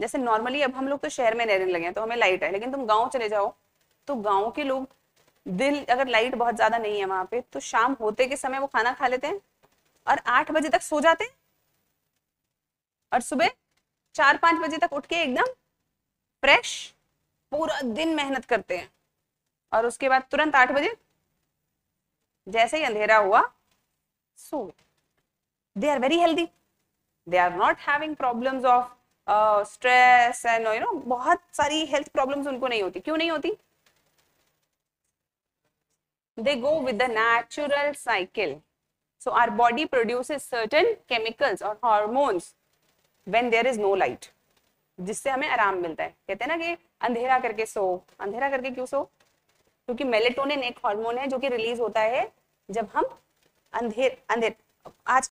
जैसे नॉर्मली अब हम लोग तो शहर में रहने लगे हैं तो हमें लाइट है लेकिन तुम गाँव चले जाओ तो गाँव के लोग दिन अगर लाइट बहुत ज्यादा नहीं है वहां पे तो शाम होते के समय वो खाना खा लेते हैं और आठ बजे तक सो जाते हैं और सुबह चार पांच बजे तक उठ के एकदम फ्रेश पूरा दिन मेहनत करते हैं और उसके बाद तुरंत आठ बजे जैसे ही अंधेरा हुआ so they are very healthy they are not having problems of stress and you know बहुत सारी हेल्थ प्रॉब्लम्स उनको नहीं होती क्यों नहीं होती they go with the natural cycle so our body produce certain chemicals और hormones when there is no light जिससे हमें आराम मिलता है कहते हैं ना कि अंधेरा करके सो अंधेरा करके क्यों सो क्योंकि मेलेटोनिन एक हार्मोन है जो कि रिलीज होता है जब हम अंधेर अंधेर आज